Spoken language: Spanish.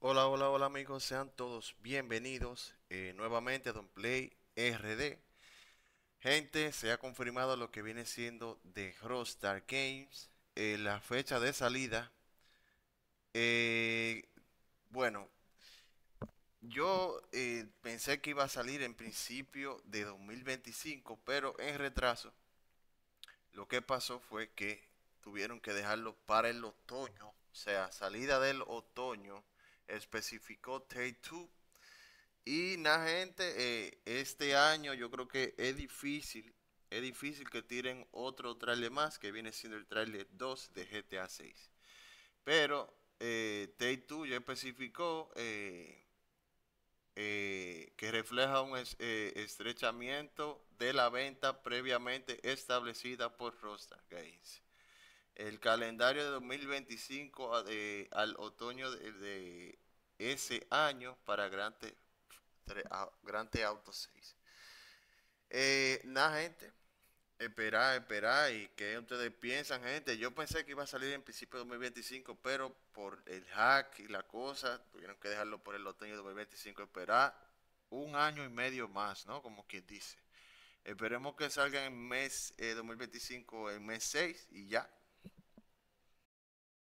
Hola, hola, hola amigos, sean todos bienvenidos eh, nuevamente a Don Play RD. Gente, se ha confirmado lo que viene siendo de Rockstar Games, eh, la fecha de salida. Eh, bueno, yo pensé que iba a salir en principio de 2025, pero en retraso. Lo que pasó fue que tuvieron que dejarlo para el otoño, o sea, salida del otoño especificó Take 2 Y la gente, eh, este año yo creo que es difícil, es difícil que tiren otro trailer más, que viene siendo el trailer 2 de GTA 6. Pero eh, 2 ya especificó eh, eh, que refleja un estrechamiento de la venta previamente establecida por Roster Games el calendario de 2025 eh, al otoño de, ese año para grandes Theft, Auto 6. Eh, Nada, gente. esperá, esperá ¿Y qué ustedes piensan, gente? Yo pensé que iba a salir en principio de 2025, pero por el hack y la cosa, tuvieron que dejarlo por el otoño de 2025. Esperar un año y medio más, ¿no? Como quien dice. Esperemos que salga en mes 2025, eh, en mes 6 y ya,